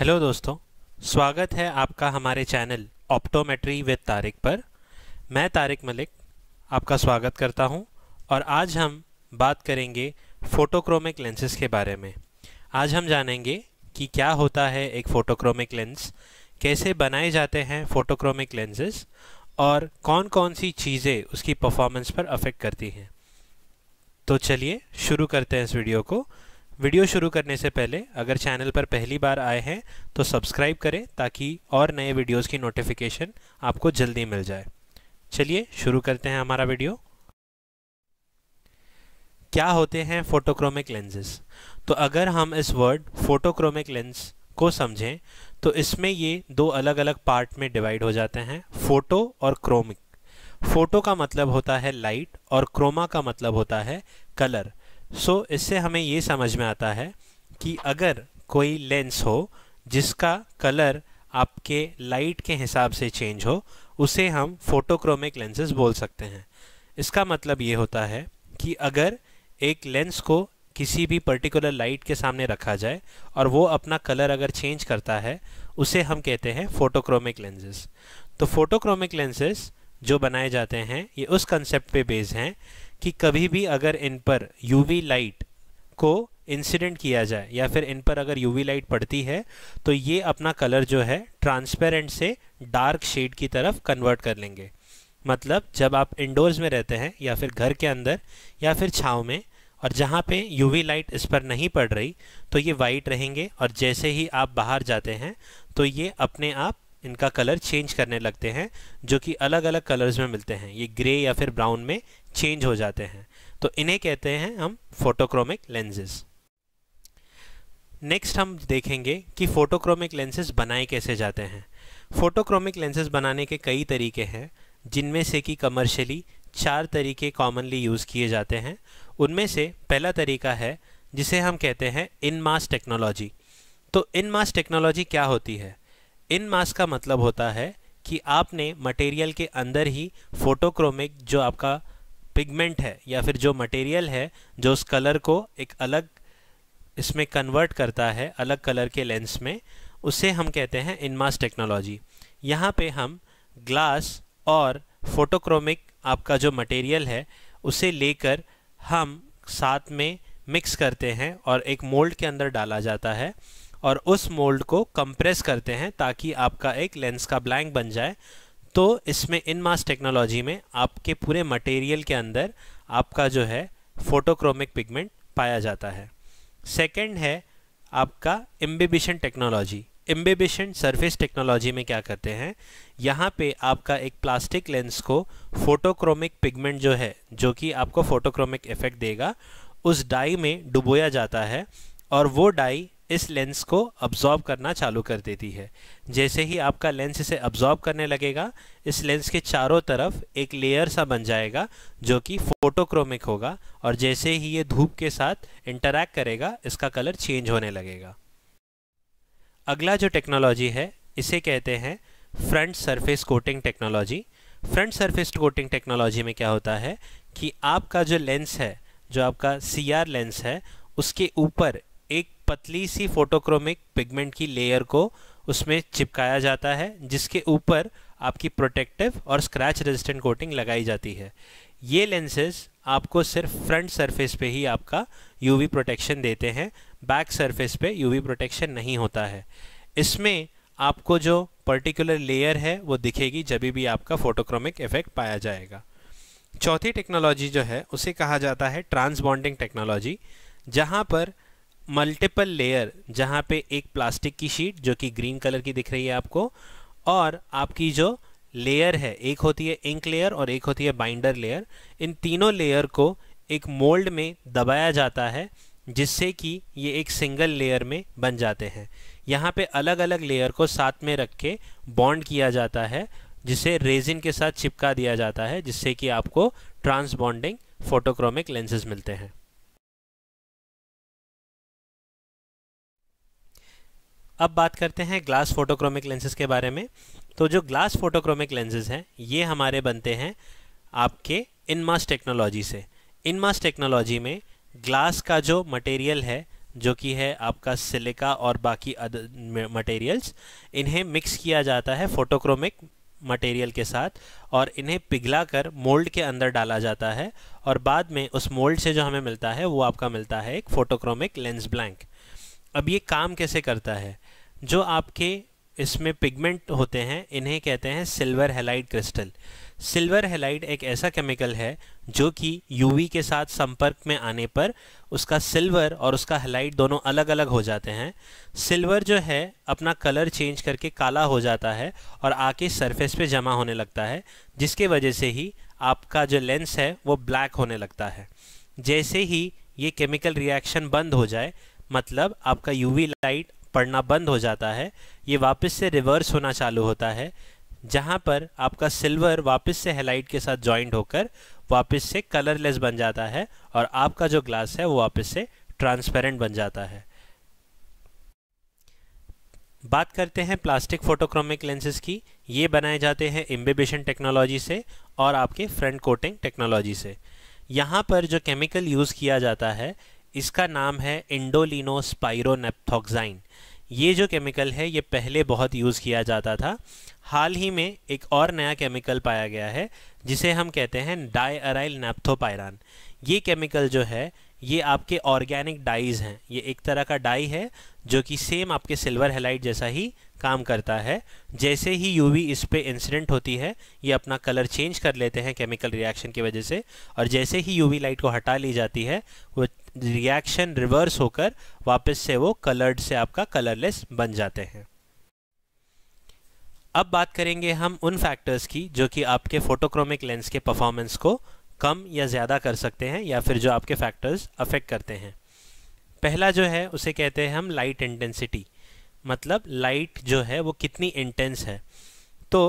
hello दोस्तों स्वागत है आपका हमारे चैनल ऑप्टोमेट्री विद तारिक पर मैं तारिक मलिक आपका स्वागत करता हूं और आज हम बात करेंगे फोटोक्रोमिक लेंसेज के बारे में आज हम जानेंगे कि क्या होता है एक फोटोक्रोमिक लेंस कैसे बनाए जाते हैं फोटोक्रोमिक लेंसेज और कौन कौन सी चीज़ें उसकी परफॉर्मेंस पर अफेक्ट करती हैं तो चलिए शुरू करते हैं इस वीडियो को वीडियो शुरू करने से पहले अगर चैनल पर पहली बार आए हैं तो सब्सक्राइब करें ताकि और नए वीडियोस की नोटिफिकेशन आपको जल्दी मिल जाए चलिए शुरू करते हैं हमारा वीडियो क्या होते हैं फोटोक्रोमिक लेंसेज तो अगर हम इस वर्ड फोटोक्रोमिक लेंस को समझें तो इसमें ये दो अलग अलग पार्ट में डिवाइड हो जाते हैं फ़ोटो और क्रोमिक फ़ोटो का मतलब होता है लाइट और क्रोमा का मतलब होता है कलर सो so, इससे हमें ये समझ में आता है कि अगर कोई लेंस हो जिसका कलर आपके लाइट के हिसाब से चेंज हो उसे हम फोटोक्रोमिक लेंसेज बोल सकते हैं इसका मतलब ये होता है कि अगर एक लेंस को किसी भी पर्टिकुलर लाइट के सामने रखा जाए और वो अपना कलर अगर चेंज करता है उसे हम कहते हैं फोटोक्रोमिक लेंसेज तो फोटोक्रोमिक लेंसेज जो बनाए जाते हैं ये उस कंसेप्ट पे बेस्ड हैं कि कभी भी अगर इन पर यूवी लाइट को इंसिडेंट किया जाए या फिर इन पर अगर यूवी लाइट पड़ती है तो ये अपना कलर जो है ट्रांसपेरेंट से डार्क शेड की तरफ कन्वर्ट कर लेंगे मतलब जब आप इंडोर्स में रहते हैं या फिर घर के अंदर या फिर छाँव में और जहाँ पे यूवी लाइट इस पर नहीं पड़ रही तो ये वाइट रहेंगे और जैसे ही आप बाहर जाते हैं तो ये अपने आप इनका कलर चेंज करने लगते हैं जो कि अलग अलग कलर्स में मिलते हैं ये ग्रे या फिर ब्राउन में चेंज हो जाते हैं तो इन्हें कहते हैं हम फोटोक्रोमिक लेंसेज नेक्स्ट हम देखेंगे कि फोटोक्रोमिक लेंसेज बनाए कैसे जाते हैं फोटोक्रोमिक लेंसेज बनाने के कई तरीके हैं जिनमें से कि कमर्शियली चार तरीके कॉमनली यूज़ किए जाते हैं उनमें से पहला तरीका है जिसे हम कहते हैं इन मास टेक्नोलॉजी तो इन मास टेक्नोलॉजी क्या होती है इन मास का मतलब होता है कि आपने मटेरियल के अंदर ही फोटोक्रोमिक जो आपका पिगमेंट है या फिर जो मटेरियल है जो उस कलर को एक अलग इसमें कन्वर्ट करता है अलग कलर के लेंस में उसे हम कहते हैं इनमास टेक्नोलॉजी यहाँ पे हम ग्लास और फोटोक्रोमिक आपका जो मटेरियल है उसे लेकर हम साथ में मिक्स करते हैं और एक मोल्ड के अंदर डाला जाता है और उस मोल्ड को कंप्रेस करते हैं ताकि आपका एक लेंस का ब्लैंक बन जाए तो इसमें इन मास टेक्नोलॉजी में आपके पूरे मटेरियल के अंदर आपका जो है फोटोक्रोमिक पिगमेंट पाया जाता है सेकेंड है आपका imbibition technology imbibition surface technology में क्या करते हैं यहाँ पे आपका एक प्लास्टिक लेंस को फोटोक्रोमिक पिगमेंट जो है जो कि आपको फोटोक्रोमिक इफेक्ट देगा उस डाई में डुबोया जाता है और वो डाई इस लेंस को अब्जॉर्ब करना चालू कर देती है जैसे ही आपका लेंस इसे अब्जॉर्ब करने लगेगा इस लेंस के चारों तरफ एक लेयर सा बन जाएगा जो कि फोटोक्रोमिक होगा और जैसे ही ये धूप के साथ इंटरैक्ट करेगा इसका कलर चेंज होने लगेगा अगला जो टेक्नोलॉजी है इसे कहते हैं front surface coating technology front surface coating technology में क्या होता है कि आपका जो लेंस है जो आपका सी लेंस है उसके ऊपर एक पतली सी फोटोक्रोमिक पिगमेंट की लेयर को उसमें चिपकाया जाता है जिसके ऊपर आपकी प्रोटेक्टिव और स्क्रैच रेजिस्टेंट कोटिंग लगाई जाती है ये लेंसेज आपको सिर्फ फ्रंट सरफेस पे ही आपका यूवी प्रोटेक्शन देते हैं बैक सरफेस पे यूवी प्रोटेक्शन नहीं होता है इसमें आपको जो पर्टिकुलर लेयर है वो दिखेगी जब भी आपका फोटोक्रोमिक इफेक्ट पाया जाएगा चौथी टेक्नोलॉजी जो है उसे कहा जाता है ट्रांसबॉन्डिंग टेक्नोलॉजी जहाँ पर मल्टीपल लेयर जहाँ पे एक प्लास्टिक की शीट जो कि ग्रीन कलर की दिख रही है आपको और आपकी जो लेयर है एक होती है इंक लेयर और एक होती है बाइंडर लेयर इन तीनों लेयर को एक मोल्ड में दबाया जाता है जिससे कि ये एक सिंगल लेयर में बन जाते हैं यहाँ पे अलग अलग लेयर को साथ में रख के बॉन्ड किया जाता है जिसे रेजिन के साथ चिपका दिया जाता है जिससे कि आपको ट्रांसबॉन्डिंग फोटोक्रोमिक लेंसेज मिलते हैं अब बात करते हैं ग्लास फोटोक्रोमिक लेंसेज के बारे में तो जो ग्लास फोटोक्रोमिक लेंसेज हैं ये हमारे बनते हैं आपके इनमास टेक्नोलॉजी से इनमास टेक्नोलॉजी में ग्लास का जो मटेरियल है जो कि है आपका सिलिका और बाकी मटेरियल्स इन्हें मिक्स किया जाता है फोटोक्रोमिक मटेरियल के साथ और इन्हें पिघला कर मोल्ड के अंदर डाला जाता है और बाद में उस मोल्ड से जो हमें मिलता है वो आपका मिलता है एक फोटोक्रोमिक लेंस ब्लैंक अब ये काम कैसे करता है जो आपके इसमें पिगमेंट होते हैं इन्हें कहते हैं silver halide crystal silver halide एक ऐसा केमिकल है जो कि यूवी के साथ संपर्क में आने पर उसका सिल्वर और उसका हेलाइट दोनों अलग अलग हो जाते हैं सिल्वर जो है अपना कलर चेंज करके काला हो जाता है और आके सरफेस पे जमा होने लगता है जिसके वजह से ही आपका जो लेंस है वो ब्लैक होने लगता है जैसे ही ये केमिकल रिएक्शन बंद हो जाए मतलब आपका यूवी लाइट पढ़ना बंद हो जाता है ये वापस से रिवर्स होना चालू होता है जहाँ पर आपका सिल्वर वापस से हेलाइट के साथ जॉइंट होकर वापस से कलरलेस बन जाता है और आपका जो ग्लास है वो वापस से ट्रांसपेरेंट बन जाता है बात करते हैं प्लास्टिक फोटोक्रोमिक लेंसेज की ये बनाए जाते हैं इम्बेबेशन टेक्नोलॉजी से और आपके फ्रंट कोटिंग टेक्नोलॉजी से यहाँ पर जो केमिकल यूज़ किया जाता है इसका नाम है इंडोलिनो स्पायरोनेप्थोक्साइन ये जो केमिकल है ये पहले बहुत यूज़ किया जाता था हाल ही में एक और नया केमिकल पाया गया है जिसे हम कहते हैं डाईअराइल नेपथोपायरान ये केमिकल जो है ये आपके ऑर्गेनिक डाइज हैं ये एक तरह का डाई है जो कि सेम आपके सिल्वर हेलाइट जैसा ही काम करता है जैसे ही यूवी इस पर इंसिडेंट होती है ये अपना कलर चेंज कर लेते हैं केमिकल रिएक्शन की वजह से और जैसे ही यूवी लाइट को हटा ली जाती है वो रिएक्शन रिवर्स होकर वापस से वो कलर्ड से आपका कलरलेस बन जाते हैं अब बात करेंगे हम उन फैक्टर्स की जो कि आपके फोटोक्रोमिक लेंस के परफॉर्मेंस को कम या ज़्यादा कर सकते हैं या फिर जो आपके फैक्टर्स अफेक्ट करते हैं पहला जो है उसे कहते हैं हम लाइट इंटेंसिटी मतलब लाइट जो है वो कितनी इंटेंस है तो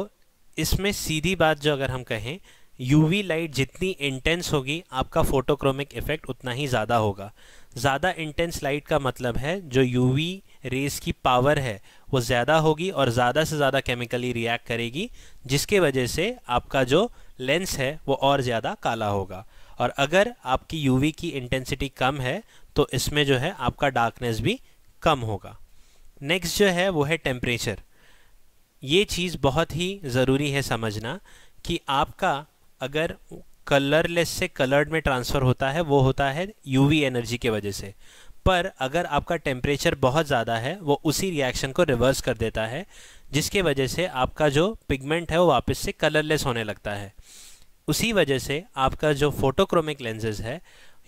इसमें सीधी बात जो अगर हम कहें यूवी लाइट जितनी इंटेंस होगी आपका फोटोक्रोमिक इफेक्ट उतना ही ज़्यादा होगा ज़्यादा इंटेंस लाइट का मतलब है जो यूवी रेस की पावर है वो ज़्यादा होगी और ज़्यादा से ज़्यादा केमिकली रिएक्ट करेगी जिसके वजह से आपका जो लेंस है वो और ज़्यादा काला होगा और अगर आपकी यूवी की इंटेंसिटी कम है तो इसमें जो है आपका डार्कनेस भी कम होगा नेक्स्ट जो है वो है टेम्परेचर ये चीज़ बहुत ही ज़रूरी है समझना कि आपका अगर कलरलेस से कलर्ड में ट्रांसफ़र होता है वो होता है यूवी एनर्जी के वजह से पर अगर आपका टेम्परेचर बहुत ज़्यादा है वो उसी रिएक्शन को रिवर्स कर देता है जिसके वजह से आपका जो पिगमेंट है वो वापस से कलरलेस होने लगता है उसी वजह से आपका जो फोटोक्रोमिक लेंसेज है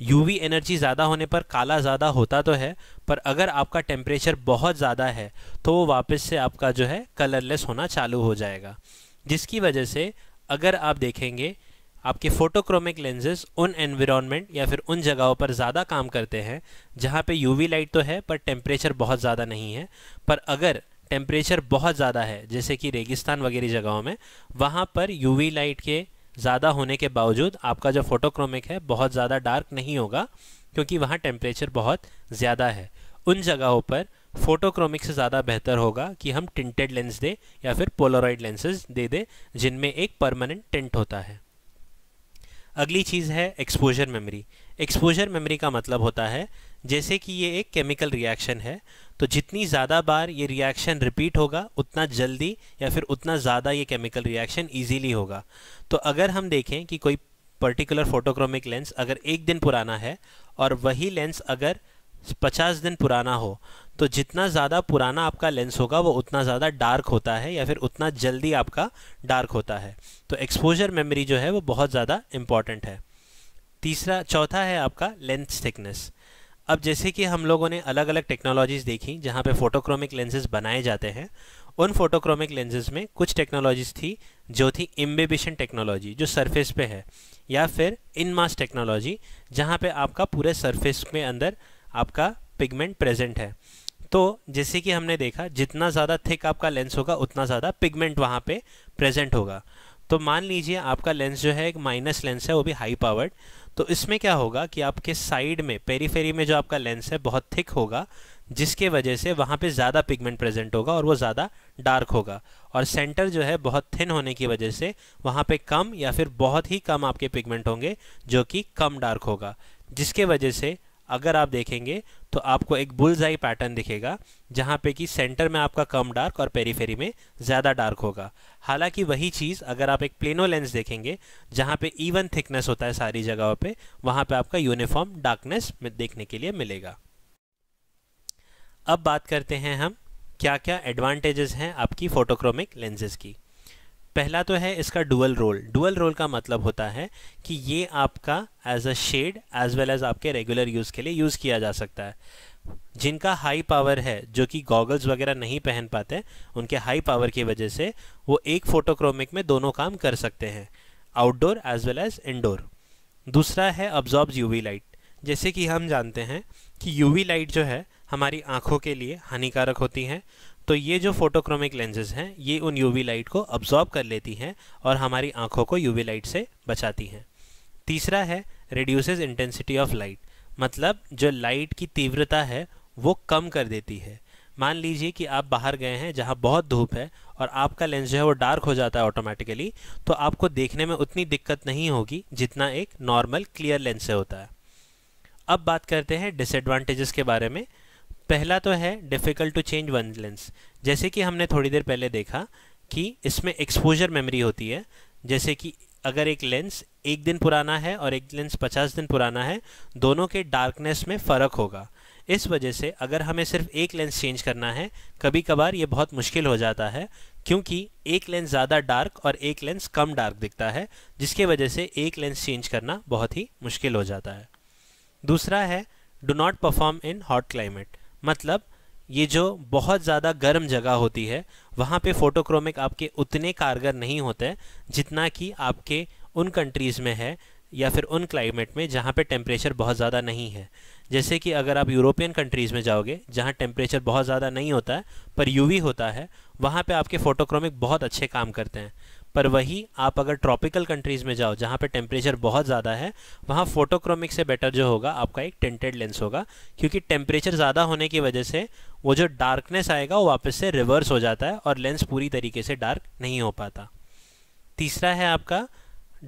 यूवी एनर्जी ज़्यादा होने पर काला ज़्यादा होता तो है पर अगर आपका टेम्परेचर बहुत ज़्यादा है तो वो वापस से आपका जो है कलरलेस होना चालू हो जाएगा जिसकी वजह से अगर आप देखेंगे आपके फोटोक्रोमिक लेंसेज उन एनवायरनमेंट या फिर उन जगहों पर ज़्यादा काम करते हैं जहाँ पे यूवी लाइट तो है पर टेम्परेचर बहुत ज़्यादा नहीं है पर अगर टेम्परेचर बहुत ज़्यादा है जैसे कि रेगिस्तान वगैरह जगहों में वहाँ पर यूवी लाइट के ज़्यादा होने के बावजूद आपका जो फोटोक्रोमिक है बहुत ज़्यादा डार्क नहीं होगा क्योंकि वहाँ टेम्परेचर बहुत ज़्यादा है उन जगहों पर फोटोक्रोमिक से ज़्यादा बेहतर होगा कि हम टिंटेड लेंस दें या फिर पोलोराइड लेंसेज दे दें जिनमें एक परमानेंट टिंट होता है अगली चीज़ है एक्सपोजर मेमोरी एक्सपोजर मेमोरी का मतलब होता है जैसे कि ये एक केमिकल रिएक्शन है तो जितनी ज़्यादा बार ये रिएक्शन रिपीट होगा उतना जल्दी या फिर उतना ज़्यादा ये केमिकल रिएक्शन ईजीली होगा तो अगर हम देखें कि कोई पर्टिकुलर फोटोक्रोमिक लेंस अगर एक दिन पुराना है और वही लेंस अगर पचास दिन पुराना हो तो जितना ज़्यादा पुराना आपका लेंस होगा वो उतना ज़्यादा डार्क होता है या फिर उतना जल्दी आपका डार्क होता है तो एक्सपोजर मेमोरी जो है वो बहुत ज़्यादा इम्पॉर्टेंट है तीसरा चौथा है आपका लेंस थिकनेस अब जैसे कि हम लोगों ने अलग अलग टेक्नोलॉजीज़ देखी जहाँ पे फोटोक्रोमिक लेंसेज बनाए जाते हैं उन फोटोक्रोमिक लेंसेज में कुछ टेक्नोलॉजीज़ थी जो थी इम्बेबिशन टेक्नोलॉजी जो सरफेस पे है या फिर इन मास टेक्नोलॉजी जहाँ पे आपका पूरे सरफेस में अंदर आपका पिगमेंट प्रेजेंट है तो जैसे कि हमने देखा जितना ज़्यादा थिक आपका लेंस होगा उतना ज़्यादा पिगमेंट वहाँ पे प्रेजेंट होगा तो मान लीजिए आपका लेंस जो है एक माइनस लेंस है वो भी हाई पावर्ड तो इसमें क्या होगा कि आपके साइड में पेरीफेरी में जो आपका लेंस है बहुत थिक होगा जिसके वजह से वहाँ पे ज़्यादा पिगमेंट प्रेजेंट होगा और वो ज़्यादा डार्क होगा और सेंटर जो है बहुत थिन होने की वजह से वहाँ पे कम या फिर बहुत ही कम आपके पिगमेंट होंगे जो कि कम डार्क होगा जिसके वजह से अगर आप देखेंगे तो आपको एक बुल्स आई पैटर्न दिखेगा जहाँ पे कि सेंटर में आपका कम डार्क और पेरीफेरी में ज़्यादा डार्क होगा हालांकि वही चीज़ अगर आप एक प्लेनो लेंस देखेंगे जहाँ पे इवन थिकनेस होता है सारी जगहों पे वहाँ पे आपका यूनिफॉर्म डार्कनेस देखने के लिए मिलेगा अब बात करते हैं हम क्या क्या एडवांटेजेस हैं आपकी फोटोक्रोमिक लेंसेज की पहला तो है इसका डुअल रोल डुअल रोल का मतलब होता है कि ये आपका as a shade as well as आपके रेगुलर यूज़ के लिए यूज़ किया जा सकता है जिनका हाई पावर है जो कि गॉगल्स वगैरह नहीं पहन पाते उनके हाई पावर की वजह से वो एक फोटोक्रोमिक में दोनों काम कर सकते हैं outdoor as well as indoor दूसरा है अब्जॉर्ब यूवी लाइट जैसे कि हम जानते हैं कि यूवी लाइट जो है हमारी आँखों के लिए हानिकारक होती हैं तो ये जो फोटोक्रोमिक लेंसेज हैं ये उन यूवी लाइट को अब्जॉर्ब कर लेती हैं और हमारी आंखों को यूवी लाइट से बचाती हैं तीसरा है रिड्यूसेस इंटेंसिटी ऑफ लाइट मतलब जो लाइट की तीव्रता है वो कम कर देती है मान लीजिए कि आप बाहर गए हैं जहाँ बहुत धूप है और आपका लेंस जो है वो डार्क हो जाता है ऑटोमेटिकली तो आपको देखने में उतनी दिक्कत नहीं होगी जितना एक नॉर्मल क्लियर लेंस से होता है अब बात करते हैं डिसएडवांटेजेस के बारे में पहला तो है difficult to change one lens जैसे कि हमने थोड़ी देर पहले देखा कि इसमें एक्सपोजर मेमोरी होती है जैसे कि अगर एक लेंस एक दिन पुराना है और एक लेंस पचास दिन पुराना है दोनों के डार्कनेस में फ़र्क होगा इस वजह से अगर हमें सिर्फ एक लेंस चेंज करना है कभी कभार ये बहुत मुश्किल हो जाता है क्योंकि एक लेंस ज़्यादा डार्क और एक लेंस कम डार्क दिखता है जिसके वजह से एक लेंस चेंज करना बहुत ही मुश्किल हो जाता है दूसरा है do not perform in hot climate मतलब ये जो बहुत ज़्यादा गर्म जगह होती है वहाँ पे फोटोक्रोमिक आपके उतने कारगर नहीं होते जितना कि आपके उन कंट्रीज़ में है या फिर उन क्लाइमेट में जहाँ पे टेम्परेचर बहुत ज़्यादा नहीं है जैसे कि अगर आप यूरोपियन कंट्रीज़ में जाओगे जहाँ टेम्परेचर बहुत ज़्यादा नहीं होता है पर यूवी होता है वहाँ पे आपके फोटोक्रोमिक बहुत अच्छे काम करते हैं पर वही आप अगर ट्रॉपिकल कंट्रीज़ में जाओ जहाँ पे टेम्परेचर बहुत ज़्यादा है वहाँ फोटोक्रोमिक से बेटर जो होगा आपका एक टेंटेड लेंस होगा क्योंकि टेम्परेचर ज़्यादा होने की वजह से वो जो डार्कनेस आएगा वो वापस से रिवर्स हो जाता है और लेंस पूरी तरीके से डार्क नहीं हो पाता तीसरा है आपका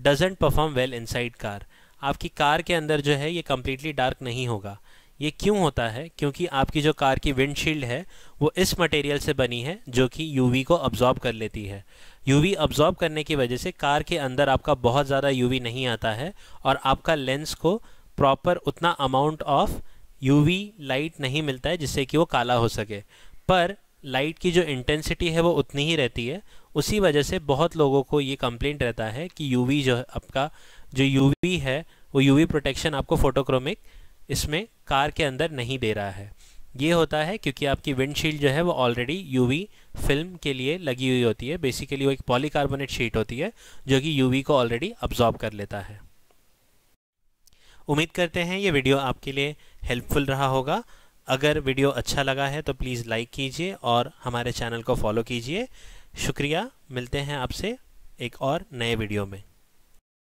doesn't perform well inside car आपकी कार के अंदर जो है ये कम्प्लीटली डार्क नहीं होगा ये क्यों होता है क्योंकि आपकी जो कार की विंडशील्ड है वो इस मटेरियल से बनी है जो कि यूवी को अब्जॉर्ब कर लेती है यूवी अब्जॉर्ब करने की वजह से कार के अंदर आपका बहुत ज़्यादा यूवी नहीं आता है और आपका लेंस को प्रॉपर उतना अमाउंट ऑफ यूवी लाइट नहीं मिलता है जिससे कि वो काला हो सके पर लाइट की जो इंटेंसिटी है वो उतनी ही रहती है उसी वजह से बहुत लोगों को ये कंप्लेंट रहता है कि यूवी जो आपका जो यूवी है वो यूवी प्रोटेक्शन आपको फोटोक्रोमिक इसमें कार के अंदर नहीं दे रहा है ये होता है क्योंकि आपकी विंडशील्ड जो है वो ऑलरेडी यूवी फिल्म के लिए लगी हुई होती है बेसिकली वो एक पॉलीकार्बोनेट शीट होती है जो कि यूवी को ऑलरेडी अब्जॉर्ब कर लेता है उम्मीद करते हैं ये वीडियो आपके लिए हेल्पफुल रहा होगा अगर वीडियो अच्छा लगा है तो प्लीज़ लाइक कीजिए और हमारे चैनल को फॉलो कीजिए शुक्रिया मिलते हैं आपसे एक और नए वीडियो में